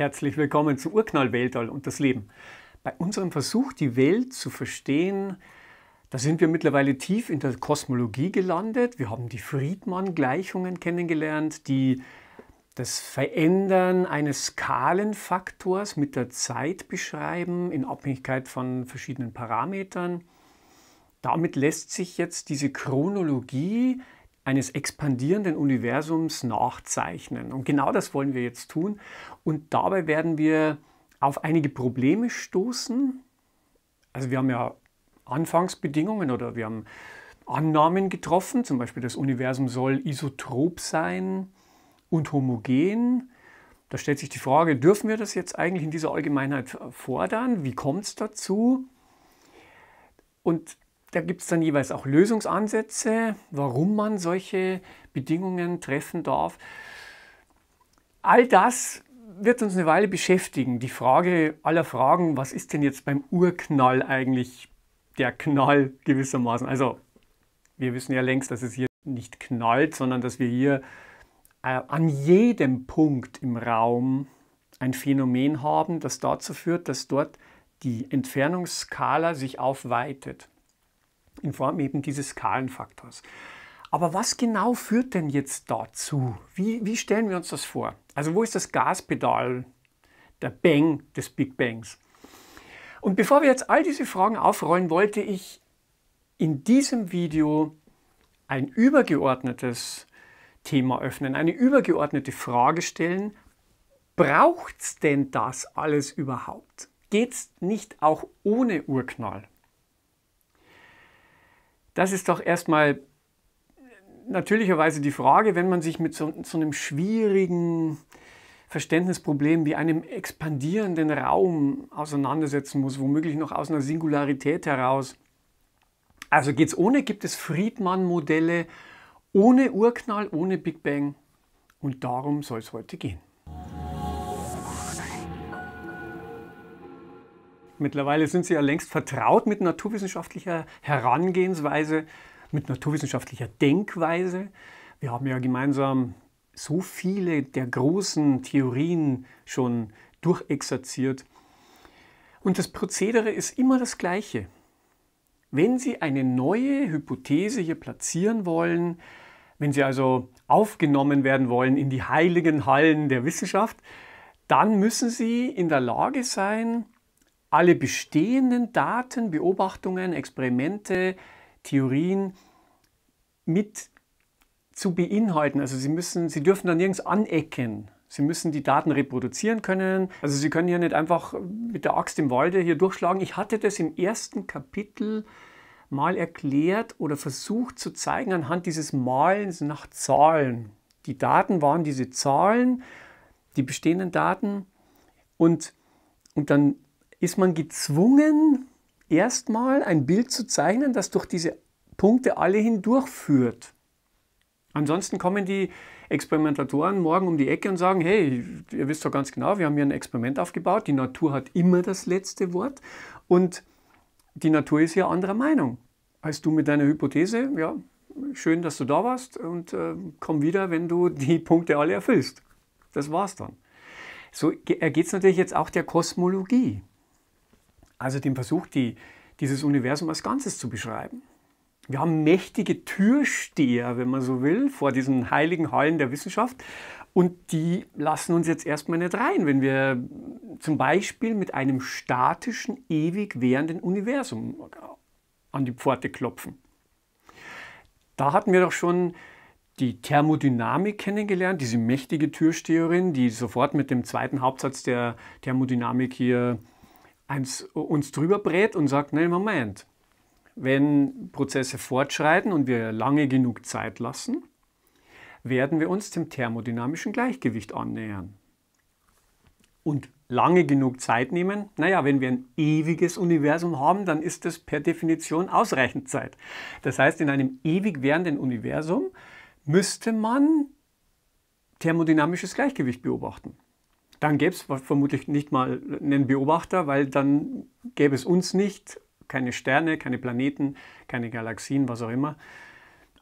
Herzlich willkommen zu Urknall Weltall und das Leben. Bei unserem Versuch, die Welt zu verstehen, da sind wir mittlerweile tief in der Kosmologie gelandet. Wir haben die Friedmann-Gleichungen kennengelernt, die das Verändern eines Skalenfaktors mit der Zeit beschreiben, in Abhängigkeit von verschiedenen Parametern. Damit lässt sich jetzt diese Chronologie eines expandierenden Universums nachzeichnen. Und genau das wollen wir jetzt tun. Und dabei werden wir auf einige Probleme stoßen. Also wir haben ja Anfangsbedingungen oder wir haben Annahmen getroffen, zum Beispiel das Universum soll isotrop sein und homogen. Da stellt sich die Frage, dürfen wir das jetzt eigentlich in dieser Allgemeinheit fordern? Wie kommt es dazu? Und da gibt es dann jeweils auch Lösungsansätze, warum man solche Bedingungen treffen darf. All das wird uns eine Weile beschäftigen. Die Frage aller Fragen, was ist denn jetzt beim Urknall eigentlich der Knall gewissermaßen? Also wir wissen ja längst, dass es hier nicht knallt, sondern dass wir hier äh, an jedem Punkt im Raum ein Phänomen haben, das dazu führt, dass dort die Entfernungsskala sich aufweitet in Form eben dieses Skalenfaktors. Aber was genau führt denn jetzt dazu? Wie, wie stellen wir uns das vor? Also wo ist das Gaspedal, der Bang des Big Bangs? Und bevor wir jetzt all diese Fragen aufrollen, wollte ich in diesem Video ein übergeordnetes Thema öffnen, eine übergeordnete Frage stellen. Braucht es denn das alles überhaupt? Geht es nicht auch ohne Urknall? Das ist doch erstmal äh, natürlicherweise die Frage, wenn man sich mit so, so einem schwierigen Verständnisproblem wie einem expandierenden Raum auseinandersetzen muss, womöglich noch aus einer Singularität heraus. Also geht es ohne, gibt es Friedmann-Modelle ohne Urknall, ohne Big Bang und darum soll es heute gehen. Mittlerweile sind Sie ja längst vertraut mit naturwissenschaftlicher Herangehensweise, mit naturwissenschaftlicher Denkweise. Wir haben ja gemeinsam so viele der großen Theorien schon durchexerziert. Und das Prozedere ist immer das gleiche. Wenn Sie eine neue Hypothese hier platzieren wollen, wenn Sie also aufgenommen werden wollen in die heiligen Hallen der Wissenschaft, dann müssen Sie in der Lage sein, alle bestehenden Daten, Beobachtungen, Experimente, Theorien mit zu beinhalten. Also Sie müssen, Sie dürfen da nirgends anecken. Sie müssen die Daten reproduzieren können. Also Sie können hier nicht einfach mit der Axt im Walde hier durchschlagen. Ich hatte das im ersten Kapitel mal erklärt oder versucht zu zeigen anhand dieses Malens nach Zahlen. Die Daten waren diese Zahlen, die bestehenden Daten und, und dann ist man gezwungen, erstmal ein Bild zu zeichnen, das durch diese Punkte alle hindurchführt. Ansonsten kommen die Experimentatoren morgen um die Ecke und sagen, hey, ihr wisst doch ganz genau, wir haben hier ein Experiment aufgebaut, die Natur hat immer das letzte Wort und die Natur ist ja anderer Meinung als du mit deiner Hypothese. Ja, schön, dass du da warst und äh, komm wieder, wenn du die Punkte alle erfüllst. Das war's dann. So ergeht es natürlich jetzt auch der Kosmologie also dem Versuch, die, dieses Universum als Ganzes zu beschreiben. Wir haben mächtige Türsteher, wenn man so will, vor diesen heiligen Hallen der Wissenschaft. Und die lassen uns jetzt erstmal nicht rein, wenn wir zum Beispiel mit einem statischen, ewig währenden Universum an die Pforte klopfen. Da hatten wir doch schon die Thermodynamik kennengelernt, diese mächtige Türsteherin, die sofort mit dem zweiten Hauptsatz der Thermodynamik hier äh, eins, uns drüber brät und sagt, nein, Moment, wenn Prozesse fortschreiten und wir lange genug Zeit lassen, werden wir uns dem thermodynamischen Gleichgewicht annähern. Und lange genug Zeit nehmen, naja, wenn wir ein ewiges Universum haben, dann ist das per Definition ausreichend Zeit. Das heißt, in einem ewig währenden Universum müsste man thermodynamisches Gleichgewicht beobachten dann gäbe es vermutlich nicht mal einen Beobachter, weil dann gäbe es uns nicht, keine Sterne, keine Planeten, keine Galaxien, was auch immer.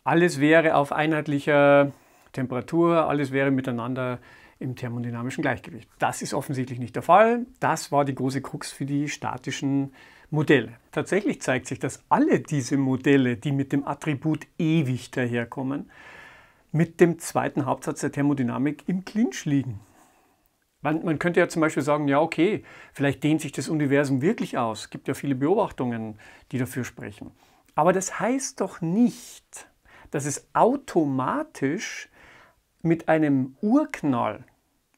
Alles wäre auf einheitlicher Temperatur, alles wäre miteinander im thermodynamischen Gleichgewicht. Das ist offensichtlich nicht der Fall. Das war die große Krux für die statischen Modelle. Tatsächlich zeigt sich, dass alle diese Modelle, die mit dem Attribut ewig daherkommen, mit dem zweiten Hauptsatz der Thermodynamik im Clinch liegen. Man, man, könnte ja zum Beispiel sagen, ja okay, vielleicht dehnt sich das Universum wirklich aus. Es gibt ja viele Beobachtungen, die dafür sprechen. Aber das heißt doch nicht, dass es automatisch mit einem Urknall,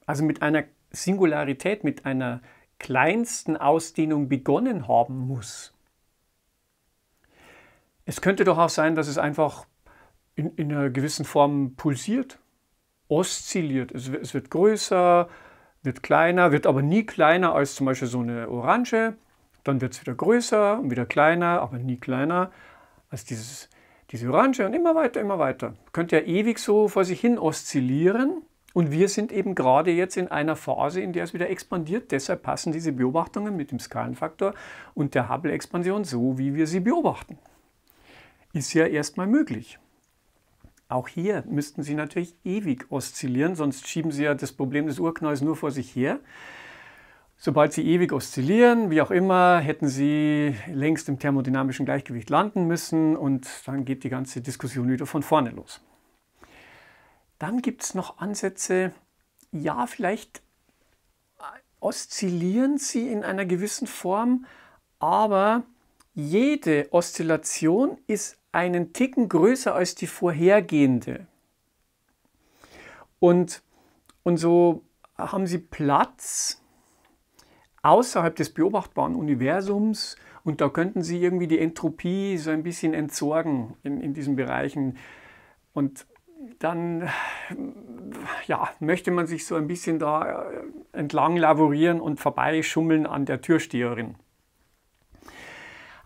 also mit einer Singularität, mit einer kleinsten Ausdehnung begonnen haben muss. Es könnte doch auch sein, dass es einfach in, in einer gewissen Form pulsiert, oszilliert. es, es wird größer, wird kleiner, wird aber nie kleiner als zum Beispiel so eine Orange. Dann wird es wieder größer und wieder kleiner, aber nie kleiner als dieses, diese Orange und immer weiter, immer weiter. Könnte ja ewig so vor sich hin oszillieren. Und wir sind eben gerade jetzt in einer Phase, in der es wieder expandiert. Deshalb passen diese Beobachtungen mit dem Skalenfaktor und der Hubble-Expansion so, wie wir sie beobachten. Ist ja erstmal möglich. Auch hier müssten Sie natürlich ewig oszillieren, sonst schieben Sie ja das Problem des Urknalls nur vor sich her. Sobald Sie ewig oszillieren, wie auch immer, hätten Sie längst im thermodynamischen Gleichgewicht landen müssen und dann geht die ganze Diskussion wieder von vorne los. Dann gibt es noch Ansätze, ja, vielleicht oszillieren Sie in einer gewissen Form, aber jede Oszillation ist einen Ticken größer als die vorhergehende. Und, und so haben sie Platz außerhalb des beobachtbaren Universums und da könnten sie irgendwie die Entropie so ein bisschen entsorgen in, in diesen Bereichen. Und dann ja, möchte man sich so ein bisschen da äh, entlang laborieren und vorbeischummeln an der Türsteherin.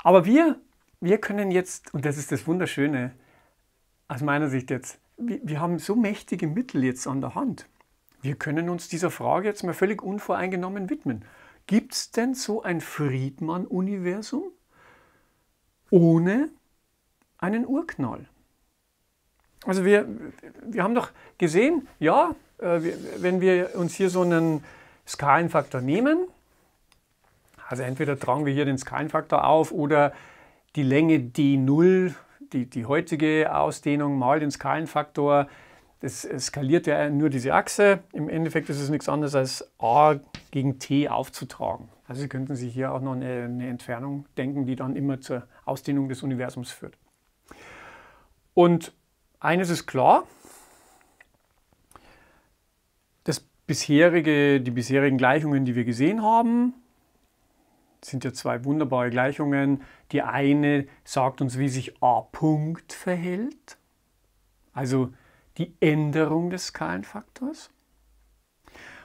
Aber wir wir können jetzt, und das ist das Wunderschöne aus meiner Sicht jetzt, wir, wir haben so mächtige Mittel jetzt an der Hand. Wir können uns dieser Frage jetzt mal völlig unvoreingenommen widmen. Gibt es denn so ein Friedmann-Universum ohne einen Urknall? Also wir, wir haben doch gesehen, ja, äh, wenn wir uns hier so einen Skalenfaktor nehmen, also entweder tragen wir hier den Skalenfaktor auf oder die Länge D0, die, die heutige Ausdehnung mal den Skalenfaktor, das skaliert ja nur diese Achse. Im Endeffekt ist es nichts anderes als A gegen T aufzutragen. Also Sie könnten sich hier auch noch eine, eine Entfernung denken, die dann immer zur Ausdehnung des Universums führt. Und eines ist klar, das bisherige, die bisherigen Gleichungen, die wir gesehen haben, sind ja zwei wunderbare Gleichungen. Die eine sagt uns, wie sich a Punkt verhält, also die Änderung des Skalenfaktors.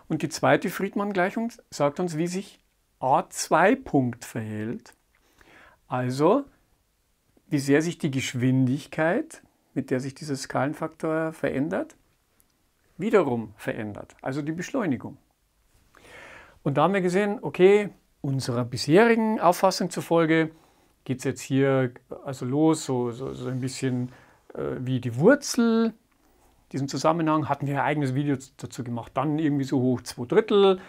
Und die zweite Friedmann-Gleichung sagt uns, wie sich a2 Punkt verhält, also wie sehr sich die Geschwindigkeit, mit der sich dieser Skalenfaktor verändert, wiederum verändert, also die Beschleunigung. Und da haben wir gesehen, okay, Unserer bisherigen Auffassung zufolge geht es jetzt hier also los, so, so, so ein bisschen äh, wie die Wurzel. In diesem Zusammenhang hatten wir ein eigenes Video dazu gemacht. Dann irgendwie so hoch zwei Drittel.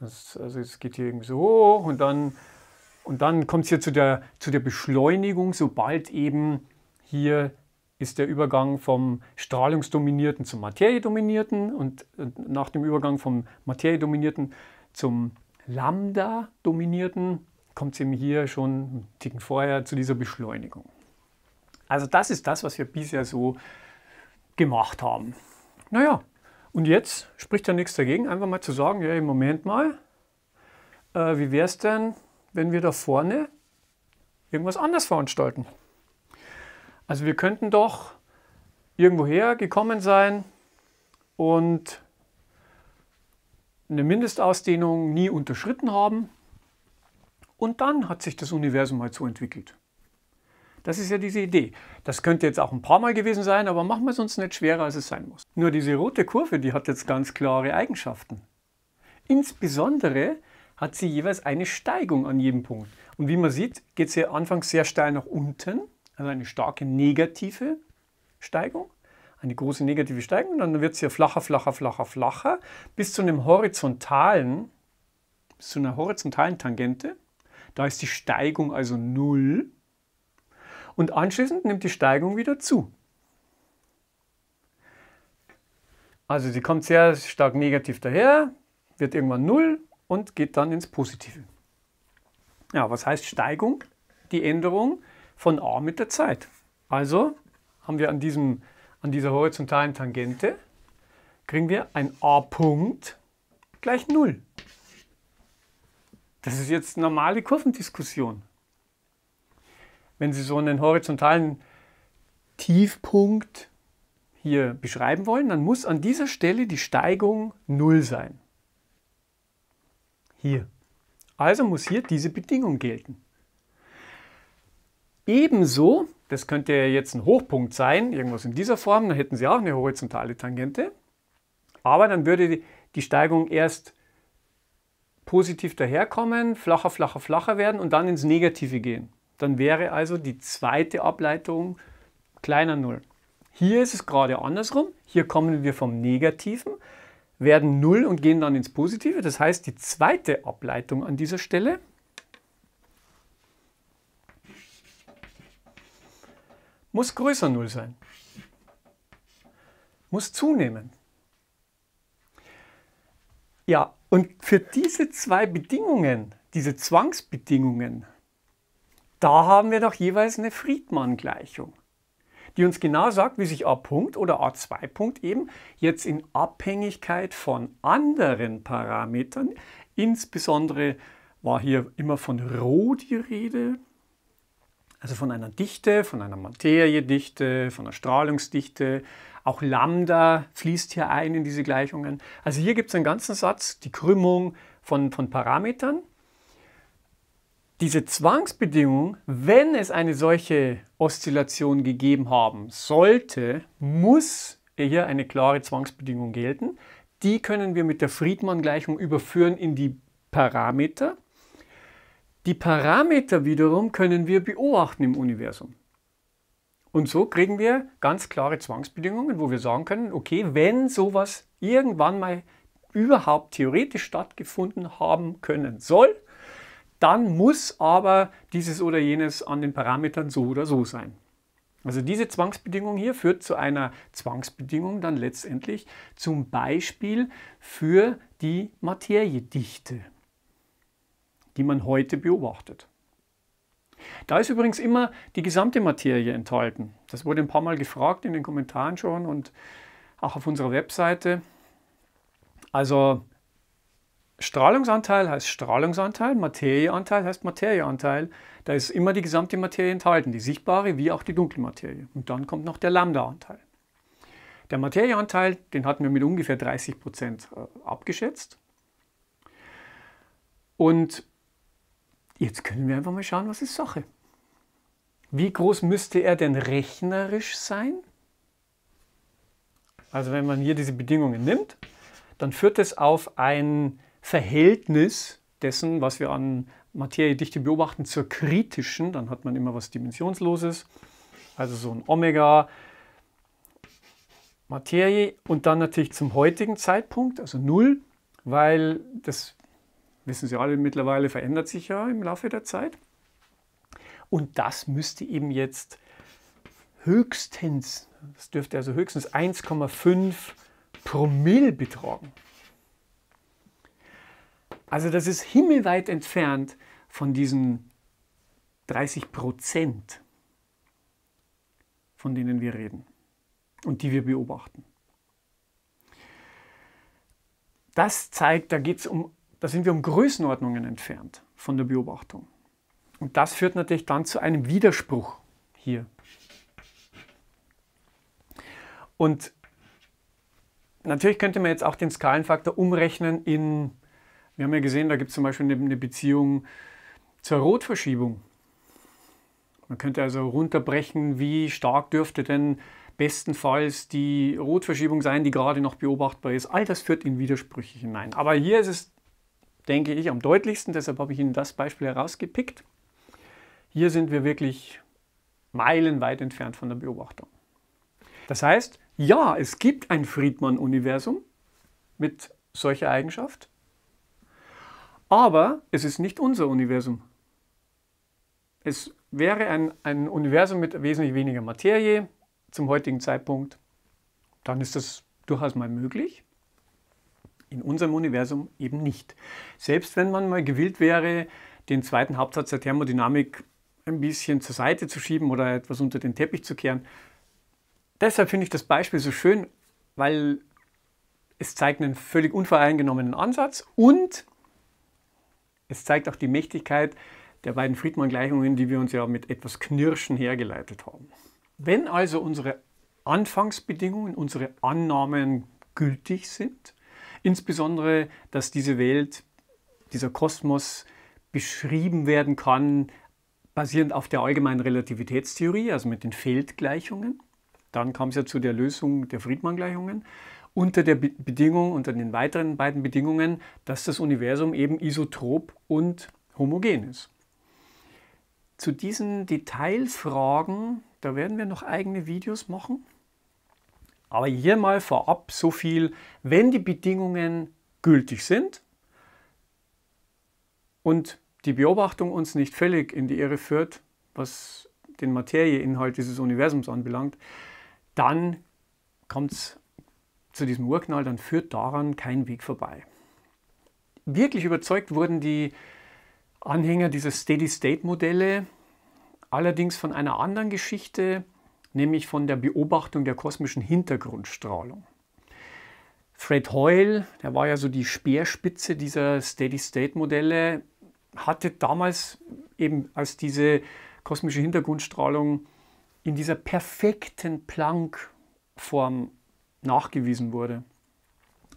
Das, also es geht hier irgendwie so hoch und dann, und dann kommt es hier zu der, zu der Beschleunigung, sobald eben hier ist der Übergang vom strahlungsdominierten zum materiedominierten und, nach dem Übergang vom materiedominierten zum Lambda-dominierten kommt es eben hier schon einen Ticken vorher zu dieser Beschleunigung. Also das ist das, was wir bisher so gemacht haben. Naja, und jetzt spricht ja nichts dagegen, einfach mal zu sagen, ja, im Moment mal, äh, wie wäre es denn, wenn wir da vorne irgendwas anders veranstalten? Also wir könnten doch irgendwoher gekommen sein und eine Mindestausdehnung nie unterschritten haben. Und dann hat sich das Universum halt so entwickelt. Das ist ja diese Idee. Das könnte jetzt auch ein paar Mal gewesen sein, aber machen wir es uns nicht schwerer, als es sein muss. Nur diese rote Kurve, die hat jetzt ganz klare Eigenschaften. Insbesondere hat sie jeweils eine Steigung an jedem Punkt. Und wie man sieht, geht sie anfangs sehr steil nach unten, also eine starke negative Steigung eine große negative Steigung, dann wird es hier flacher, flacher, flacher, flacher, bis zu einem horizontalen, bis zu einer horizontalen Tangente. Da ist die Steigung also 0 und anschließend nimmt die Steigung wieder zu. Also sie kommt sehr stark negativ daher, wird irgendwann 0 und geht dann ins Positive. Ja, was heißt Steigung? Die Änderung von A mit der Zeit. Also haben wir an diesem an dieser horizontalen Tangente kriegen wir ein A-Punkt gleich 0. Das ist jetzt normale Kurvendiskussion. Wenn Sie so einen horizontalen Tiefpunkt hier beschreiben wollen, dann muss an dieser Stelle die Steigung 0 sein. Hier. Also muss hier diese Bedingung gelten. Ebenso das könnte jetzt ein Hochpunkt sein, irgendwas in dieser Form, dann hätten Sie auch eine horizontale Tangente. Aber dann würde die Steigung erst positiv daherkommen, flacher, flacher, flacher werden und dann ins Negative gehen. Dann wäre also die zweite Ableitung kleiner Null. Hier ist es gerade andersrum. Hier kommen wir vom Negativen, werden Null und gehen dann ins Positive. Das heißt, die zweite Ableitung an dieser Stelle muss größer 0 sein, muss zunehmen. Ja, und für diese zwei Bedingungen, diese Zwangsbedingungen, da haben wir doch jeweils eine Friedmann-Gleichung, die uns genau sagt, wie sich a punkt oder a2 punkt eben jetzt in Abhängigkeit von anderen Parametern, insbesondere war hier immer von Rho die Rede, also von einer Dichte, von einer Materiedichte, von einer Strahlungsdichte. Auch Lambda fließt hier ein in diese Gleichungen. Also hier gibt es einen ganzen Satz, die Krümmung von, von Parametern. Diese Zwangsbedingung, wenn es eine solche Oszillation gegeben haben sollte, muss hier eine klare Zwangsbedingung gelten. Die können wir mit der Friedmann-Gleichung überführen in die Parameter. Die Parameter wiederum können wir beobachten im Universum. Und so kriegen wir ganz klare Zwangsbedingungen, wo wir sagen können, okay, wenn sowas irgendwann mal überhaupt theoretisch stattgefunden haben können soll, dann muss aber dieses oder jenes an den Parametern so oder so sein. Also diese Zwangsbedingung hier führt zu einer Zwangsbedingung dann letztendlich zum Beispiel für die Materiedichte die man heute beobachtet. Da ist übrigens immer die gesamte Materie enthalten. Das wurde ein paar Mal gefragt in den Kommentaren schon und auch auf unserer Webseite. Also Strahlungsanteil heißt Strahlungsanteil, Materieanteil heißt Materieanteil. Da ist immer die gesamte Materie enthalten, die sichtbare wie auch die dunkle Materie. Und dann kommt noch der Lambda-Anteil. Der Materieanteil, den hatten wir mit ungefähr 30% Prozent äh, abgeschätzt. Und Jetzt können wir einfach mal schauen, was ist Sache. Wie groß müsste er denn rechnerisch sein? Also wenn man hier diese Bedingungen nimmt, dann führt es auf ein Verhältnis dessen, was wir an Materiedichte beobachten, zur kritischen. Dann hat man immer was Dimensionsloses, also so ein Omega. Materie und dann natürlich zum heutigen Zeitpunkt, also 0, weil das wissen Sie alle mittlerweile, verändert sich ja im Laufe der Zeit. Und das müsste eben jetzt höchstens, das dürfte also höchstens 1,5 Promille betragen. Also das ist himmelweit entfernt von diesen 30 Prozent, von denen wir reden und die wir beobachten. Das zeigt, da geht es um da sind wir um Größenordnungen entfernt von der Beobachtung. Und das führt natürlich dann zu einem Widerspruch hier. Und natürlich könnte man jetzt auch den Skalenfaktor umrechnen in, wir haben ja gesehen, da gibt es zum Beispiel eine Beziehung zur Rotverschiebung. Man könnte also runterbrechen, wie stark dürfte denn bestenfalls die Rotverschiebung sein, die gerade noch beobachtbar ist. All das führt in Widersprüche hinein. Aber hier ist es denke ich, am deutlichsten. Deshalb habe ich Ihnen das Beispiel herausgepickt. Hier sind wir wirklich meilenweit entfernt von der Beobachtung. Das heißt, ja, es gibt ein Friedmann-Universum mit solcher Eigenschaft, aber es ist nicht unser Universum. Es wäre ein, ein Universum mit wesentlich weniger Materie zum heutigen Zeitpunkt, dann ist das durchaus mal möglich in unserem Universum eben nicht. Selbst wenn man mal gewillt wäre, den zweiten Hauptsatz der Thermodynamik ein bisschen zur Seite zu schieben oder etwas unter den Teppich zu kehren. Deshalb finde ich das Beispiel so schön, weil es zeigt einen völlig unvoreingenommenen Ansatz und es zeigt auch die Mächtigkeit der beiden Friedmann-Gleichungen, die wir uns ja mit etwas Knirschen hergeleitet haben. Wenn also unsere Anfangsbedingungen, unsere Annahmen gültig sind, Insbesondere, dass diese Welt, dieser Kosmos beschrieben werden kann, basierend auf der allgemeinen Relativitätstheorie, also mit den Feldgleichungen. Dann kam es ja zu der Lösung der Friedmann-Gleichungen unter der Bedingung, unter den weiteren beiden Bedingungen, dass das Universum eben isotrop und homogen ist. Zu diesen Detailfragen, da werden wir noch eigene Videos machen. Aber hier mal vorab so viel, wenn die Bedingungen gültig sind und die Beobachtung uns nicht völlig in die Irre führt, was den Materieinhalt dieses Universums anbelangt, dann kommt es zu diesem Urknall, dann führt daran kein Weg vorbei. Wirklich überzeugt wurden die Anhänger dieser Steady-State-Modelle allerdings von einer anderen Geschichte, nämlich von der Beobachtung der kosmischen Hintergrundstrahlung. Fred Hoyle, der war ja so die Speerspitze dieser Steady-State-Modelle, hatte damals eben als diese kosmische Hintergrundstrahlung in dieser perfekten Planck-Form nachgewiesen wurde.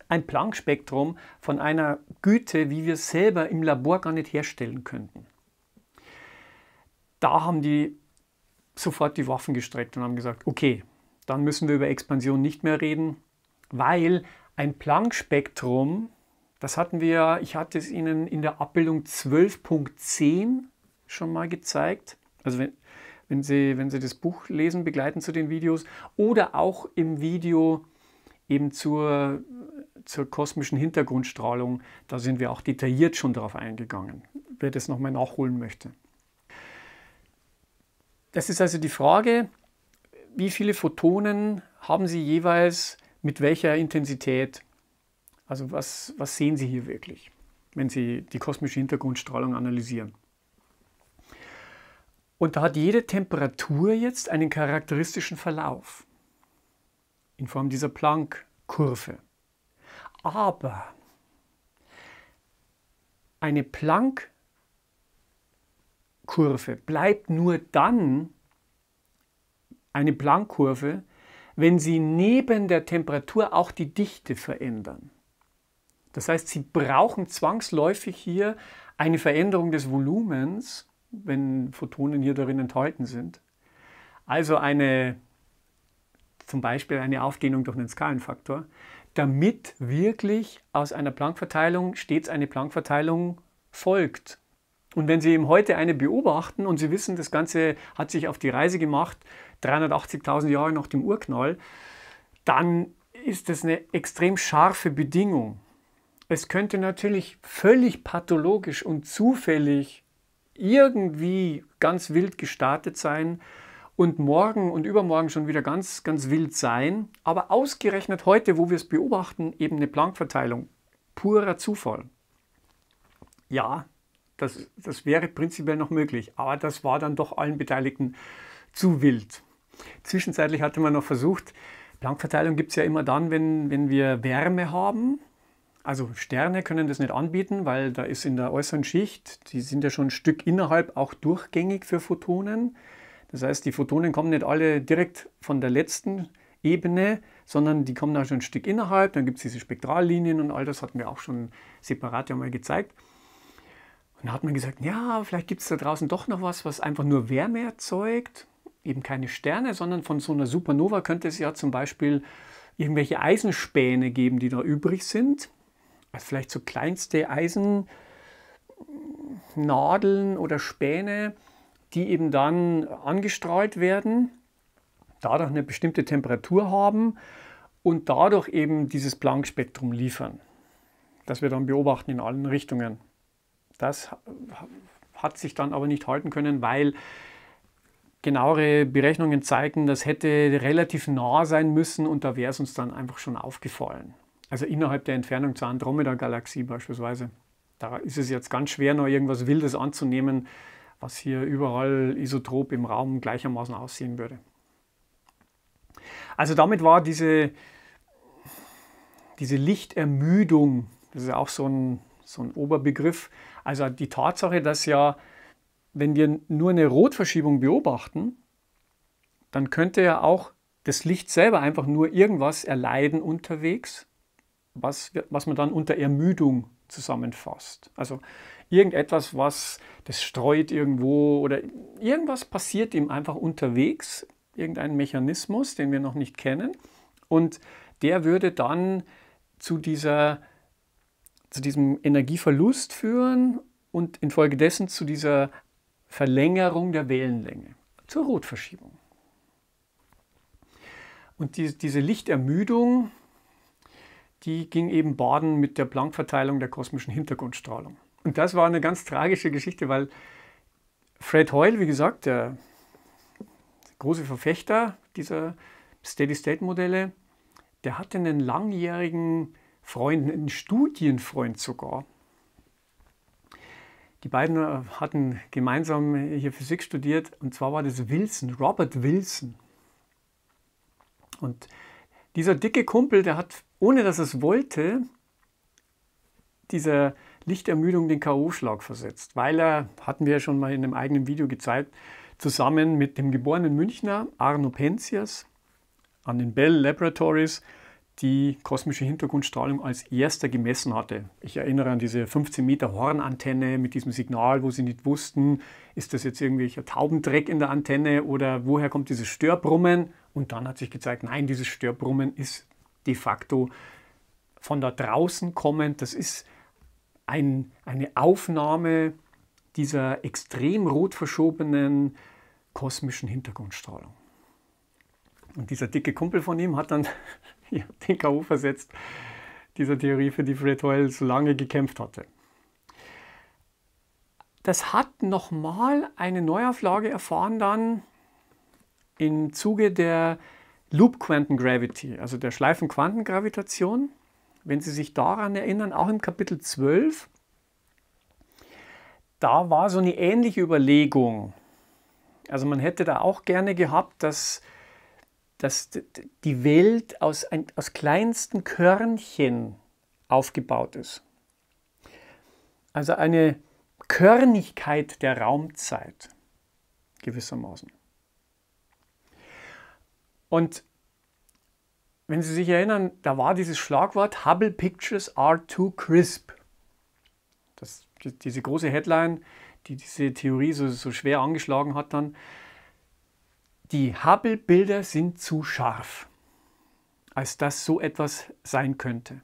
Ein Planck-Spektrum von einer Güte, wie wir es selber im Labor gar nicht herstellen könnten. Da haben die sofort die Waffen gestreckt und haben gesagt, okay, dann müssen wir über Expansion nicht mehr reden, weil ein Planck-Spektrum, das hatten wir, ich hatte es Ihnen in der Abbildung 12.10 schon mal gezeigt. Also wenn, wenn, Sie, wenn Sie das Buch lesen, begleiten zu den Videos oder auch im Video eben zur, zur kosmischen Hintergrundstrahlung, da sind wir auch detailliert schon darauf eingegangen, wer das nochmal nachholen möchte. Das ist also die Frage, wie viele Photonen haben Sie jeweils mit welcher Intensität? Also was, was sehen Sie hier wirklich, wenn Sie die kosmische Hintergrundstrahlung analysieren? Und da hat jede Temperatur jetzt einen charakteristischen Verlauf in Form dieser Planck-Kurve. Aber eine Planck kurve Kurve bleibt nur dann eine Planck-Kurve, wenn sie neben der Temperatur auch die Dichte verändern. Das heißt, sie brauchen zwangsläufig hier eine Veränderung des Volumens, wenn Photonen hier darin enthalten sind. Also eine, zum Beispiel eine Aufdehnung durch einen Skalenfaktor, damit wirklich aus einer Planck-Verteilung stets eine Planck-Verteilung folgt. Und wenn Sie eben heute eine beobachten und Sie wissen, das Ganze hat sich auf die Reise gemacht, 380.000 Jahre nach dem Urknall, dann ist das eine extrem scharfe Bedingung. Es könnte natürlich völlig pathologisch und zufällig irgendwie ganz wild gestartet sein und morgen und übermorgen schon wieder ganz, ganz wild sein. Aber ausgerechnet heute, wo wir es beobachten, eben eine Planckverteilung. Purer Zufall. Ja, das, das wäre prinzipiell noch möglich, aber das war dann doch allen Beteiligten zu wild. Zwischenzeitlich hatte man noch versucht, Plankverteilung gibt es ja immer dann, wenn, wenn wir Wärme haben. Also Sterne können das nicht anbieten, weil da ist in der äußeren Schicht, die sind ja schon ein Stück innerhalb auch durchgängig für Photonen. Das heißt, die Photonen kommen nicht alle direkt von der letzten Ebene, sondern die kommen da schon ein Stück innerhalb. Dann gibt es diese Spektrallinien und all das hatten wir auch schon separat ja mal gezeigt. Und da hat man gesagt, ja, vielleicht gibt es da draußen doch noch was, was einfach nur Wärme erzeugt. Eben keine Sterne, sondern von so einer Supernova könnte es ja zum Beispiel irgendwelche Eisenspäne geben, die da übrig sind. Also vielleicht so kleinste Eisennadeln oder Späne, die eben dann angestreut werden, dadurch eine bestimmte Temperatur haben und dadurch eben dieses Planck-Spektrum liefern, das wir dann beobachten in allen Richtungen. Das hat sich dann aber nicht halten können, weil genauere Berechnungen zeigen, das hätte relativ nah sein müssen und da wäre es uns dann einfach schon aufgefallen. Also innerhalb der Entfernung zur Andromeda-Galaxie beispielsweise. Da ist es jetzt ganz schwer, noch irgendwas Wildes anzunehmen, was hier überall isotrop im Raum gleichermaßen aussehen würde. Also damit war diese, diese Lichtermüdung, das ist ja auch so ein, so ein Oberbegriff, also die Tatsache, dass ja, wenn wir nur eine Rotverschiebung beobachten, dann könnte ja auch das Licht selber einfach nur irgendwas erleiden unterwegs, was, was man dann unter Ermüdung zusammenfasst. Also irgendetwas, was das streut irgendwo oder irgendwas passiert ihm einfach unterwegs, irgendein Mechanismus, den wir noch nicht kennen. Und der würde dann zu dieser zu diesem Energieverlust führen und infolgedessen zu dieser Verlängerung der Wellenlänge, zur Rotverschiebung. Und die, diese Lichtermüdung, die ging eben baden mit der Planck-Verteilung der kosmischen Hintergrundstrahlung. Und das war eine ganz tragische Geschichte, weil Fred Hoyle, wie gesagt, der große Verfechter dieser Steady-State-Modelle, der hatte einen langjährigen Freunden, ein Studienfreund sogar. Die beiden äh, hatten gemeinsam hier Physik studiert und zwar war das Wilson, Robert Wilson. Und dieser dicke Kumpel, der hat, ohne dass es wollte, dieser Lichtermüdung den K.O.-Schlag versetzt, weil er, hatten wir ja schon mal in einem eigenen Video gezeigt, zusammen mit dem geborenen Münchner Arno Penzias an den Bell Laboratories die kosmische Hintergrundstrahlung als erster gemessen hatte. Ich erinnere an diese 15 Meter Hornantenne mit diesem Signal, wo sie nicht wussten, ist das jetzt irgendwelcher Taubendreck in der Antenne oder woher kommt dieses Störbrummen? Und dann hat sich gezeigt, nein, dieses Störbrummen ist de facto von da draußen kommend. Das ist ein, eine Aufnahme dieser extrem rot verschobenen kosmischen Hintergrundstrahlung. Und dieser dicke Kumpel von ihm hat dann ich habe den K.O. versetzt, dieser Theorie, für die Fred Hoyle so lange gekämpft hatte. Das hat nochmal eine Neuauflage erfahren dann im Zuge der Loop Quantum Gravity, also der Schleifen Quantengravitation. Wenn Sie sich daran erinnern, auch im Kapitel 12, da war so eine ähnliche Überlegung. Also man hätte da auch gerne gehabt, dass dass die Welt aus, ein, aus kleinsten Körnchen aufgebaut ist. Also eine Körnigkeit der Raumzeit gewissermaßen. Und wenn Sie sich erinnern, da war dieses Schlagwort Hubble Pictures are too crisp. Das, diese große Headline, die diese Theorie so, so schwer angeschlagen hat dann. Die Hubble-Bilder sind zu scharf, als dass so etwas sein könnte.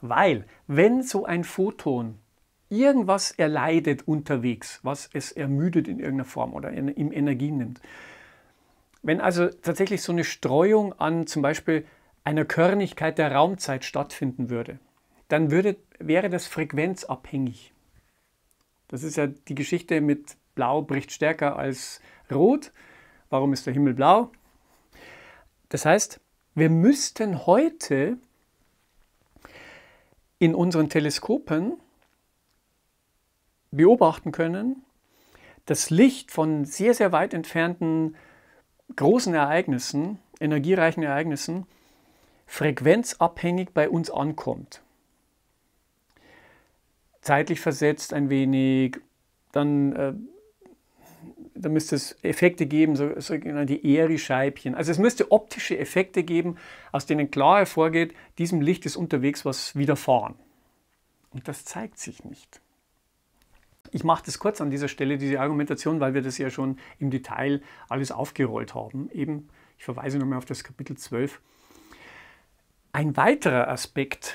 Weil, wenn so ein Photon irgendwas erleidet unterwegs, was es ermüdet in irgendeiner Form oder in, in Energie nimmt, wenn also tatsächlich so eine Streuung an zum Beispiel einer Körnigkeit der Raumzeit stattfinden würde, dann würde, wäre das frequenzabhängig. Das ist ja die Geschichte mit Blau bricht stärker als Rot warum ist der Himmel blau? Das heißt, wir müssten heute in unseren Teleskopen beobachten können, dass Licht von sehr, sehr weit entfernten großen Ereignissen, energiereichen Ereignissen, frequenzabhängig bei uns ankommt. Zeitlich versetzt ein wenig, dann äh, da müsste es Effekte geben, so, sogenannte Eri-Scheibchen. Also es müsste optische Effekte geben, aus denen klar hervorgeht, diesem Licht ist unterwegs was widerfahren. Und das zeigt sich nicht. Ich mache das kurz an dieser Stelle, diese Argumentation, weil wir das ja schon im Detail alles aufgerollt haben. Eben, ich verweise nochmal auf das Kapitel 12. Ein weiterer Aspekt,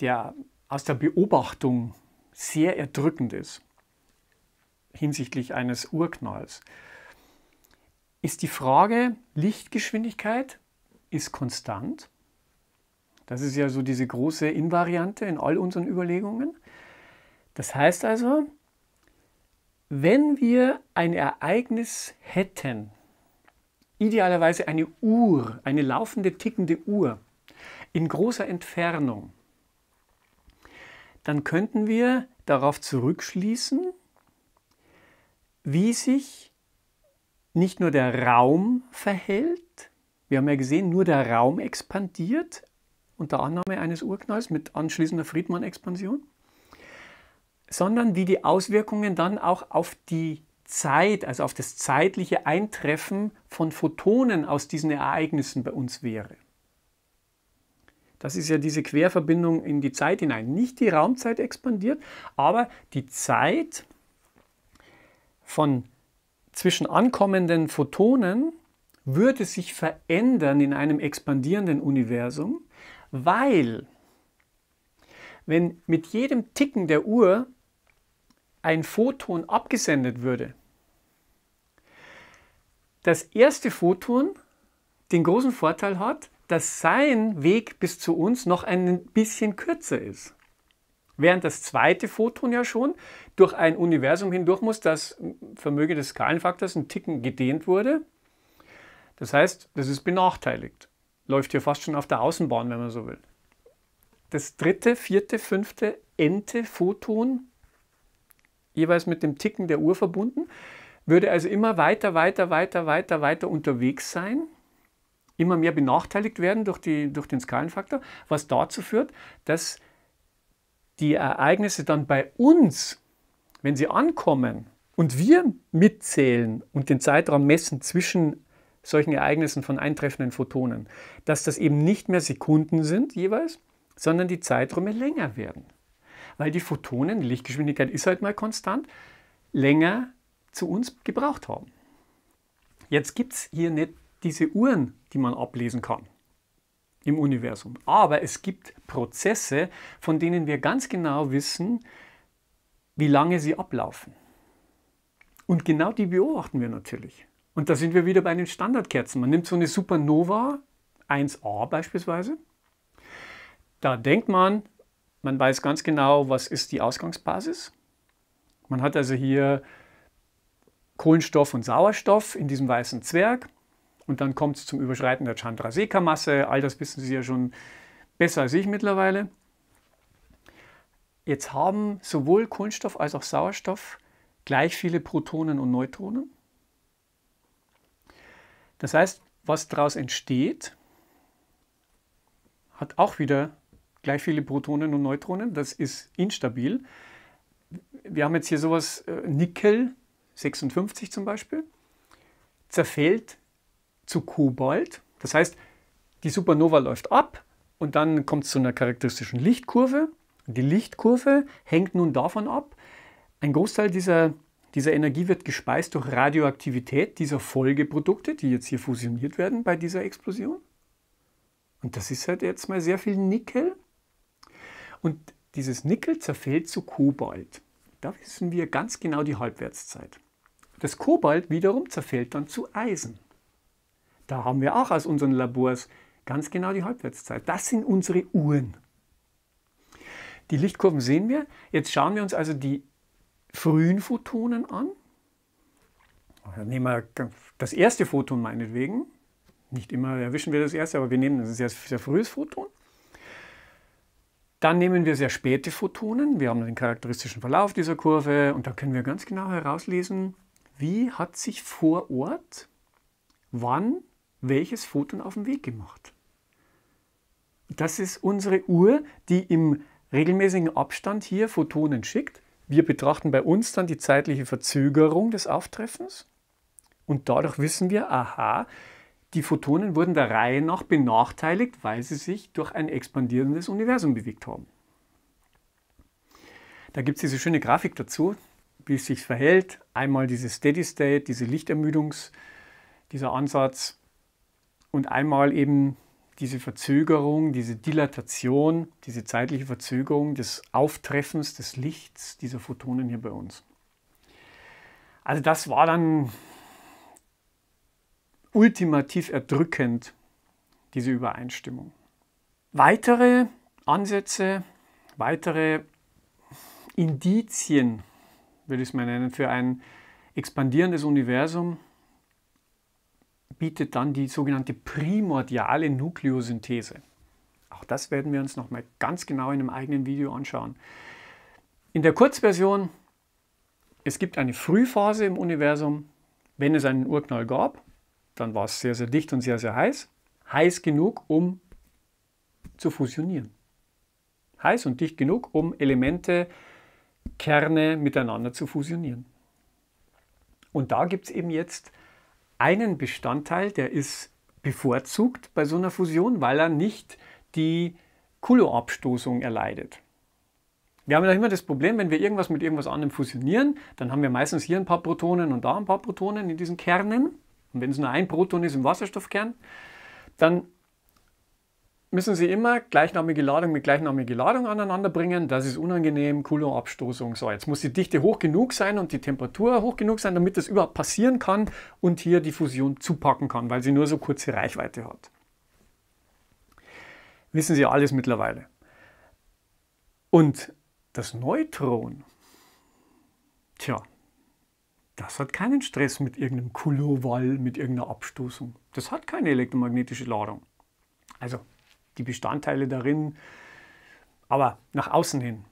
der aus der Beobachtung sehr erdrückend ist, hinsichtlich eines Urknalls, ist die Frage, Lichtgeschwindigkeit ist konstant. Das ist ja so diese große Invariante in all unseren Überlegungen. Das heißt also, wenn wir ein Ereignis hätten, idealerweise eine Uhr, eine laufende, tickende Uhr in großer Entfernung, dann könnten wir darauf zurückschließen, wie sich nicht nur der Raum verhält, wir haben ja gesehen, nur der Raum expandiert unter Annahme eines Urknalls mit anschließender Friedmann-Expansion, sondern wie die Auswirkungen dann auch auf die Zeit, also auf das zeitliche Eintreffen von Photonen aus diesen Ereignissen bei uns wäre. Das ist ja diese Querverbindung in die Zeit hinein. Nicht die Raumzeit expandiert, aber die Zeit von zwischen ankommenden Photonen würde sich verändern in einem expandierenden Universum, weil wenn mit jedem Ticken der Uhr ein Photon abgesendet würde, das erste Photon den großen Vorteil hat, dass sein Weg bis zu uns noch ein bisschen kürzer ist. Während das zweite Photon ja schon durch ein Universum hindurch muss, das Vermöge des Skalenfaktors einen Ticken gedehnt wurde. Das heißt, das ist benachteiligt. Läuft hier fast schon auf der Außenbahn, wenn man so will. Das dritte, vierte, fünfte Ente Photon, jeweils mit dem Ticken der Uhr verbunden, würde also immer weiter, weiter, weiter, weiter, weiter unterwegs sein, immer mehr benachteiligt werden durch, die, durch den Skalenfaktor, was dazu führt, dass die Ereignisse dann bei uns, wenn sie ankommen und wir mitzählen und den Zeitraum messen zwischen solchen Ereignissen von eintreffenden Photonen, dass das eben nicht mehr Sekunden sind jeweils, sondern die Zeiträume länger werden. Weil die Photonen, die Lichtgeschwindigkeit ist halt mal konstant, länger zu uns gebraucht haben. Jetzt gibt es hier nicht diese Uhren, die man ablesen kann im Universum. Aber es gibt Prozesse, von denen wir ganz genau wissen, wie lange sie ablaufen. Und genau die beobachten wir natürlich. Und da sind wir wieder bei den Standardkerzen. Man nimmt so eine Supernova 1a beispielsweise. Da denkt man, man weiß ganz genau, was ist die Ausgangsbasis. Man hat also hier Kohlenstoff und Sauerstoff in diesem weißen Zwerg. Und dann kommt es zum Überschreiten der Chandrasekhar-Masse. All das wissen Sie ja schon besser als ich mittlerweile. Jetzt haben sowohl Kohlenstoff als auch Sauerstoff gleich viele Protonen und Neutronen. Das heißt, was daraus entsteht, hat auch wieder gleich viele Protonen und Neutronen. Das ist instabil. Wir haben jetzt hier sowas, äh, Nickel 56 zum Beispiel, zerfällt zu Kobold. Das heißt, die Supernova läuft ab und dann kommt es zu einer charakteristischen Lichtkurve. Die Lichtkurve hängt nun davon ab, ein Großteil dieser, dieser Energie wird gespeist durch Radioaktivität dieser Folgeprodukte, die jetzt hier fusioniert werden bei dieser Explosion. Und das ist halt jetzt mal sehr viel Nickel. Und dieses Nickel zerfällt zu Kobalt. Da wissen wir ganz genau die Halbwertszeit. Das Kobalt wiederum zerfällt dann zu Eisen. Da haben wir auch aus unseren Labors ganz genau die Halbwertszeit. Das sind unsere Uhren. Die Lichtkurven sehen wir. Jetzt schauen wir uns also die frühen Photonen an. Dann nehmen wir das erste Photon meinetwegen. Nicht immer erwischen wir das erste, aber wir nehmen ein sehr, sehr frühes Photon. Dann nehmen wir sehr späte Photonen. Wir haben den charakteristischen Verlauf dieser Kurve und da können wir ganz genau herauslesen, wie hat sich vor Ort, wann welches Photon auf den Weg gemacht. Das ist unsere Uhr, die im regelmäßigen Abstand hier Photonen schickt. Wir betrachten bei uns dann die zeitliche Verzögerung des Auftreffens und dadurch wissen wir, aha, die Photonen wurden der Reihe nach benachteiligt, weil sie sich durch ein expandierendes Universum bewegt haben. Da gibt es diese schöne Grafik dazu, wie es sich verhält. Einmal diese Steady State, diese Lichtermüdungs, dieser Ansatz und einmal eben diese Verzögerung, diese Dilatation, diese zeitliche Verzögerung des Auftreffens des Lichts dieser Photonen hier bei uns. Also das war dann ultimativ erdrückend, diese Übereinstimmung. Weitere Ansätze, weitere Indizien, würde ich es mal nennen, für ein expandierendes Universum bietet dann die sogenannte primordiale Nukleosynthese. Auch das werden wir uns nochmal ganz genau in einem eigenen Video anschauen. In der Kurzversion, es gibt eine Frühphase im Universum. Wenn es einen Urknall gab, dann war es sehr, sehr dicht und sehr, sehr heiß. Heiß genug, um zu fusionieren. Heiß und dicht genug, um Elemente, Kerne miteinander zu fusionieren. Und da gibt es eben jetzt einen Bestandteil, der ist bevorzugt bei so einer Fusion, weil er nicht die Kuloabstoßung erleidet. Wir haben ja immer das Problem, wenn wir irgendwas mit irgendwas anderem fusionieren, dann haben wir meistens hier ein paar Protonen und da ein paar Protonen in diesen Kernen. Und wenn es nur ein Proton ist im Wasserstoffkern, dann müssen Sie immer gleichnamige Ladung mit gleichnamige Ladung aneinander bringen. Das ist unangenehm, Coulombabstoßung. So, jetzt muss die Dichte hoch genug sein und die Temperatur hoch genug sein, damit das überhaupt passieren kann und hier die Fusion zupacken kann, weil sie nur so kurze Reichweite hat. Wissen Sie alles mittlerweile. Und das Neutron, tja, das hat keinen Stress mit irgendeinem Kulowall, mit irgendeiner Abstoßung. Das hat keine elektromagnetische Ladung. Also die Bestandteile darin, aber nach außen hin.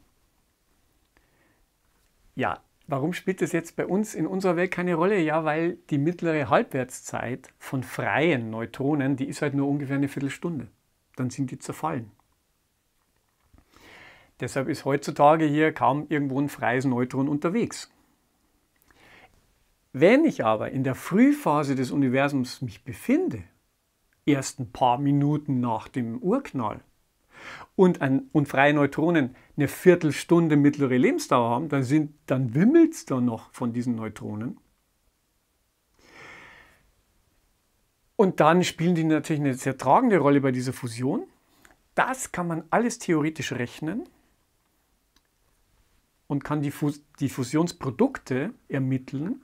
Ja, warum spielt das jetzt bei uns in unserer Welt keine Rolle? Ja, weil die mittlere Halbwertszeit von freien Neutronen, die ist halt nur ungefähr eine Viertelstunde. Dann sind die zerfallen. Deshalb ist heutzutage hier kaum irgendwo ein freies Neutron unterwegs. Wenn ich aber in der Frühphase des Universums mich befinde, erst ein paar Minuten nach dem Urknall und, ein, und freie Neutronen eine Viertelstunde mittlere Lebensdauer haben, dann, sind, dann wimmelt es da noch von diesen Neutronen. Und dann spielen die natürlich eine sehr tragende Rolle bei dieser Fusion. Das kann man alles theoretisch rechnen und kann die, Fus die Fusionsprodukte ermitteln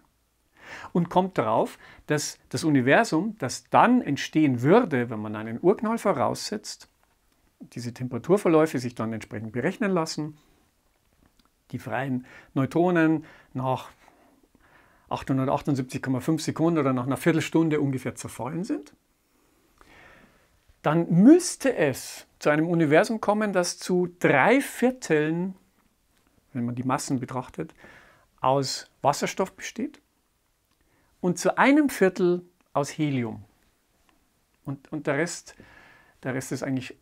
und kommt darauf, dass das Universum, das dann entstehen würde, wenn man einen Urknall voraussetzt, diese Temperaturverläufe sich dann entsprechend berechnen lassen, die freien Neutronen nach 878,5 Sekunden oder nach einer Viertelstunde ungefähr zerfallen sind, dann müsste es zu einem Universum kommen, das zu drei Vierteln, wenn man die Massen betrachtet, aus Wasserstoff besteht und zu einem Viertel aus Helium. Und, und der, Rest, der Rest ist eigentlich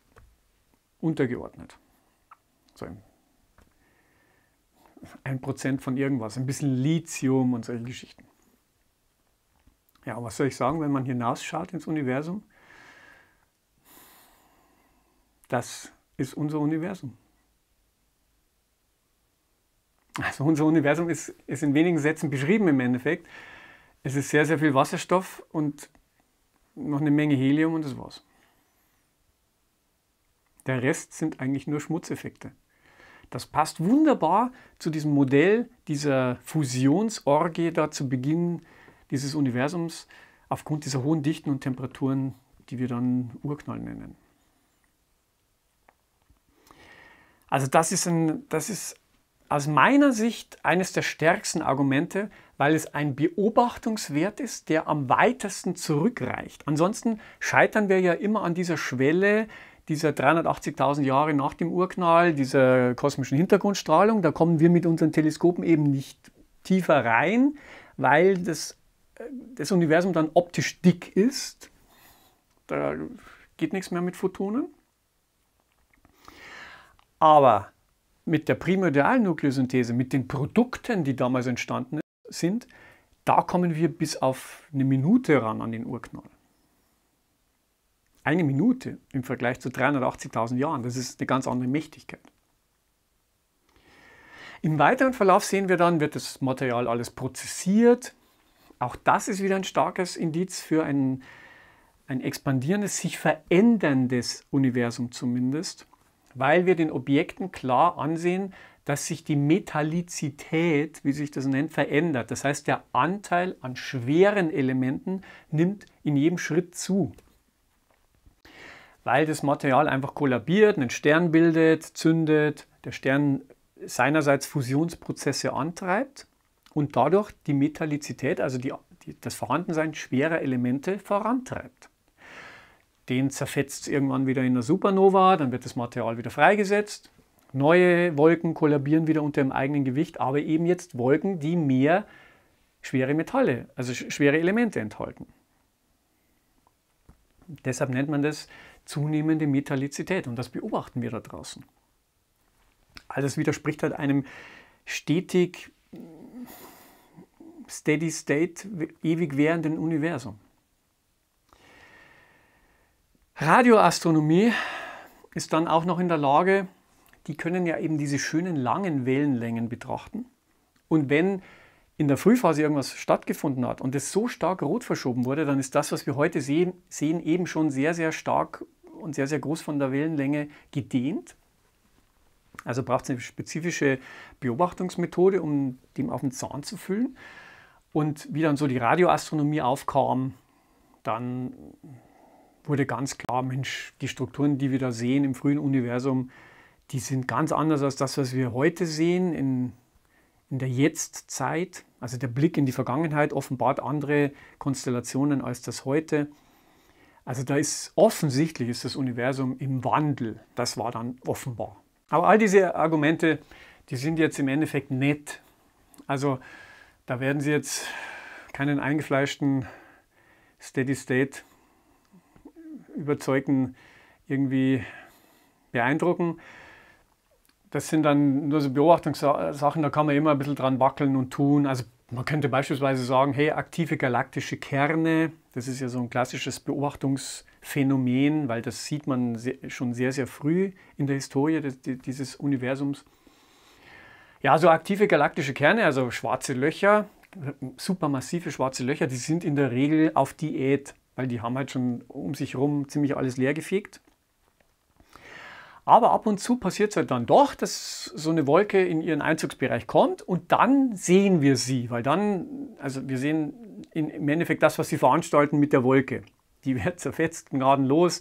untergeordnet. So ein Prozent von irgendwas, ein bisschen Lithium und solche Geschichten. Ja, was soll ich sagen, wenn man hier hinausschaut ins Universum? Das ist unser Universum. Also unser Universum ist, ist in wenigen Sätzen beschrieben im Endeffekt. Es ist sehr, sehr viel Wasserstoff und noch eine Menge Helium und das war's. Der Rest sind eigentlich nur Schmutzeffekte. Das passt wunderbar zu diesem Modell dieser Fusionsorgie da zu Beginn dieses Universums aufgrund dieser hohen Dichten und Temperaturen, die wir dann Urknall nennen. Also das ist, ein, das ist aus meiner Sicht eines der stärksten Argumente, weil es ein Beobachtungswert ist, der am weitesten zurückreicht. Ansonsten scheitern wir ja immer an dieser Schwelle dieser 380.000 Jahre nach dem Urknall, dieser kosmischen Hintergrundstrahlung. Da kommen wir mit unseren Teleskopen eben nicht tiefer rein, weil das, äh, das Universum dann optisch dick ist. Da geht nichts mehr mit Photonen. Aber mit der primordialen Nukleosynthese, mit den Produkten, die damals entstanden sind, sind, da kommen wir bis auf eine Minute ran an den Urknall. Eine Minute im Vergleich zu 380.000 Jahren, das ist eine ganz andere Mächtigkeit. Im weiteren Verlauf sehen wir dann, wird das Material alles prozessiert. Auch das ist wieder ein starkes Indiz für ein, ein expandierendes, sich veränderndes Universum zumindest, weil wir den Objekten klar ansehen, dass sich die Metallizität, wie sich das nennt, verändert. Das heißt, der Anteil an schweren Elementen nimmt in jedem Schritt zu. Weil das Material einfach kollabiert, einen Stern bildet, zündet, der Stern seinerseits Fusionsprozesse antreibt und dadurch die Metallizität, also die, die, das Vorhandensein schwerer Elemente vorantreibt. Den zerfetzt es irgendwann wieder in der Supernova, dann wird das Material wieder freigesetzt, Neue Wolken kollabieren wieder unter dem eigenen Gewicht, aber eben jetzt Wolken, die mehr schwere Metalle, also schwere Elemente enthalten. Deshalb nennt man das zunehmende Metallizität und das beobachten wir da draußen. All das widerspricht halt einem stetig steady state, ewig währenden Universum. Radioastronomie ist dann auch noch in der Lage, die können ja eben diese schönen langen Wellenlängen betrachten. Und wenn in der Frühphase irgendwas stattgefunden hat und es so stark rot verschoben wurde, dann ist das, was wir heute sehen, sehen eben schon sehr, sehr stark und sehr, sehr groß von der Wellenlänge gedehnt. Also braucht es eine spezifische Beobachtungsmethode, um dem auf den Zahn zu füllen. Und wie dann so die Radioastronomie aufkam, dann wurde ganz klar, Mensch, die Strukturen, die wir da sehen im frühen Universum, die sind ganz anders als das, was wir heute sehen in, in der Jetztzeit. Also der Blick in die Vergangenheit offenbart andere Konstellationen als das heute. Also da ist offensichtlich ist das Universum im Wandel. Das war dann offenbar. Aber all diese Argumente, die sind jetzt im Endeffekt nett. Also da werden Sie jetzt keinen eingefleischten Steady State überzeugten irgendwie beeindrucken das sind dann nur so Beobachtungssachen, da kann man immer ein bisschen dran wackeln und tun. Also man könnte beispielsweise sagen, hey, aktive galaktische Kerne, das ist ja so ein klassisches Beobachtungsphänomen, weil das sieht man schon sehr, sehr früh in der Historie dieses Universums. Ja, so aktive galaktische Kerne, also schwarze Löcher, supermassive schwarze Löcher, die sind in der Regel auf Diät, weil die haben halt schon um sich herum ziemlich alles leergefegt. Aber ab und zu passiert es halt dann doch, dass so eine Wolke in ihren Einzugsbereich kommt und dann sehen wir sie, weil dann, also wir sehen im Endeffekt das, was sie veranstalten mit der Wolke. Die wird zerfetzt gnadenlos,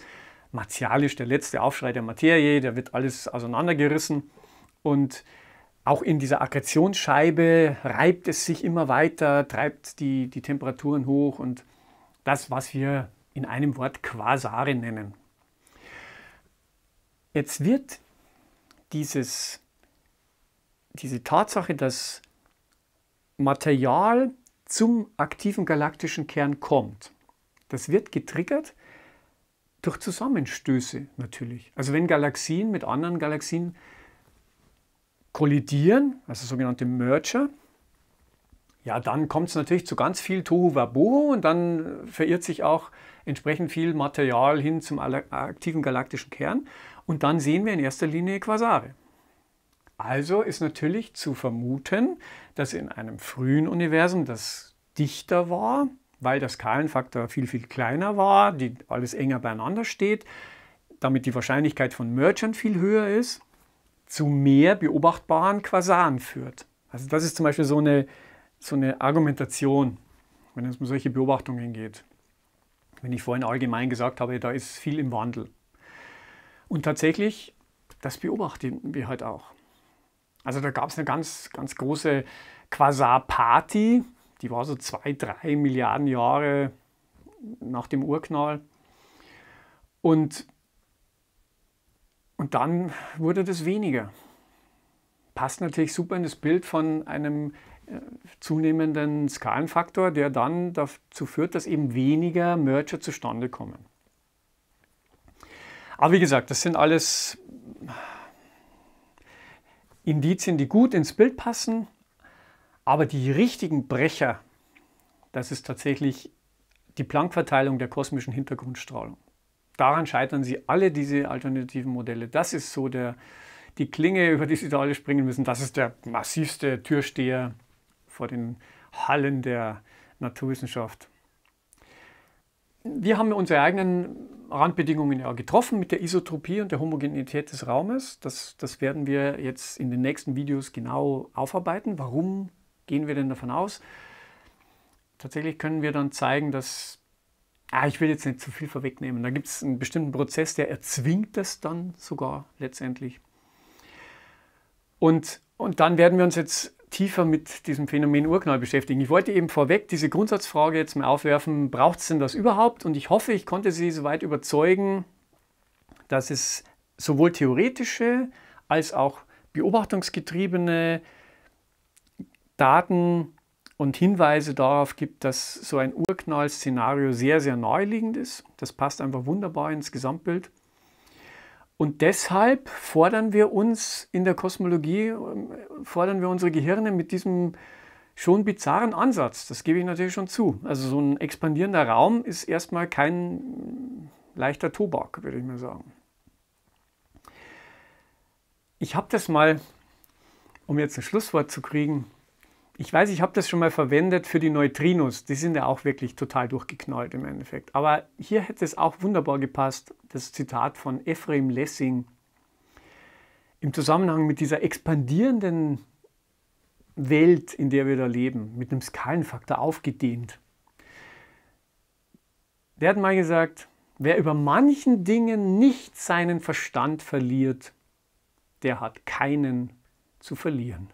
martialisch, der letzte Aufschrei der Materie, da wird alles auseinandergerissen und auch in dieser Akkretionsscheibe reibt es sich immer weiter, treibt die, die Temperaturen hoch und das, was wir in einem Wort Quasare nennen. Jetzt wird dieses, diese Tatsache, dass Material zum aktiven galaktischen Kern kommt, das wird getriggert durch Zusammenstöße natürlich. Also wenn Galaxien mit anderen Galaxien kollidieren, also sogenannte Merger, ja, dann kommt es natürlich zu ganz viel Tohu Tohuwabohu und dann äh, verirrt sich auch entsprechend viel Material hin zum aktiven galaktischen Kern. Und dann sehen wir in erster Linie Quasare. Also ist natürlich zu vermuten, dass in einem frühen Universum, das dichter war, weil der Skalenfaktor viel, viel kleiner war, die, alles enger beieinander steht, damit die Wahrscheinlichkeit von Mergern viel höher ist, zu mehr beobachtbaren Quasaren führt. Also das ist zum Beispiel so eine, so eine Argumentation, wenn es um solche Beobachtungen geht. Wenn ich vorhin allgemein gesagt habe, da ist viel im Wandel. Und tatsächlich, das beobachten wir heute halt auch. Also da gab es eine ganz, ganz große Quasar-Party, die war so zwei, drei Milliarden Jahre nach dem Urknall. Und, und dann wurde das weniger. Passt natürlich super in das Bild von einem äh, zunehmenden Skalenfaktor, der dann dazu führt, dass eben weniger Merger zustande kommen. Aber wie gesagt, das sind alles äh, Indizien, die gut ins Bild passen, aber die richtigen Brecher, das ist tatsächlich die Planck-Verteilung der kosmischen Hintergrundstrahlung. Daran scheitern sie alle diese alternativen Modelle. Das ist so der, die Klinge, über die sie da alle springen müssen. Das ist der massivste Türsteher vor den Hallen der Naturwissenschaft. Wir haben unsere eigenen Randbedingungen ja getroffen mit der Isotropie und der Homogenität des Raumes. Das, das werden wir jetzt in den nächsten Videos genau aufarbeiten. Warum gehen wir denn davon aus? Tatsächlich können wir dann zeigen, dass, ah, ich will jetzt nicht zu viel vorwegnehmen, da gibt es einen bestimmten Prozess, der erzwingt das dann sogar letztendlich. Und, und dann werden wir uns jetzt tiefer mit diesem Phänomen Urknall beschäftigen. Ich wollte eben vorweg diese Grundsatzfrage jetzt mal aufwerfen, braucht es denn das überhaupt? Und ich hoffe, ich konnte Sie soweit überzeugen, dass es sowohl theoretische als auch beobachtungsgetriebene Daten und Hinweise darauf gibt, dass so ein Urknall-Szenario sehr, sehr naheliegend ist. Das passt einfach wunderbar ins Gesamtbild. Und deshalb fordern wir uns in der Kosmologie, ähm, fordern wir unsere Gehirne mit diesem schon bizarren Ansatz. Das gebe ich natürlich schon zu. Also so ein expandierender Raum ist erstmal kein mm, leichter Tobak, würde ich mal sagen. Ich habe das mal, um jetzt ein Schlusswort zu kriegen, ich weiß, ich habe das schon mal verwendet für die Neutrinos. Die sind ja auch wirklich total durchgeknallt im Endeffekt. Aber hier hätte es auch wunderbar gepasst, das Zitat von Ephraim Lessing im Zusammenhang mit dieser expandierenden Welt, in der wir da leben, mit einem Skalenfaktor aufgedehnt. Der hat mal gesagt, wer über manchen Dingen nicht seinen Verstand verliert, der hat keinen zu verlieren.